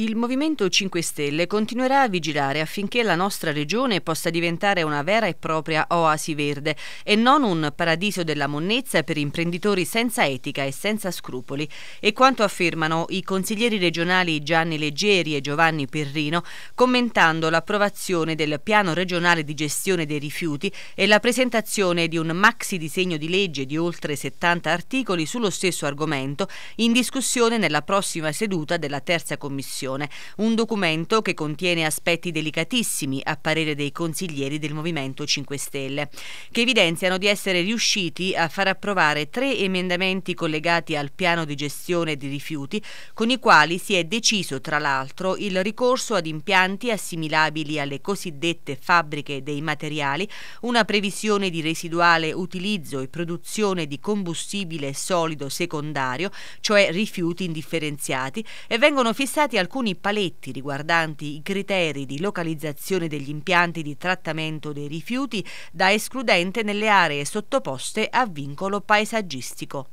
Il Movimento 5 Stelle continuerà a vigilare affinché la nostra regione possa diventare una vera e propria oasi verde e non un paradiso della monnezza per imprenditori senza etica e senza scrupoli. E quanto affermano i consiglieri regionali Gianni Leggeri e Giovanni Perrino commentando l'approvazione del piano regionale di gestione dei rifiuti e la presentazione di un maxi disegno di legge di oltre 70 articoli sullo stesso argomento in discussione nella prossima seduta della terza commissione Costituzione, un documento che contiene aspetti delicatissimi a parere dei consiglieri del Movimento 5 Stelle, che evidenziano di essere riusciti a far approvare tre emendamenti collegati al piano di gestione di rifiuti, con i quali si è deciso tra l'altro il ricorso ad impianti assimilabili alle cosiddette fabbriche dei materiali, una previsione di residuale utilizzo e produzione di combustibile solido secondario, cioè rifiuti indifferenziati, e vengono fissati alcuni alcuni paletti riguardanti i criteri di localizzazione degli impianti di trattamento dei rifiuti da escludente nelle aree sottoposte a vincolo paesaggistico.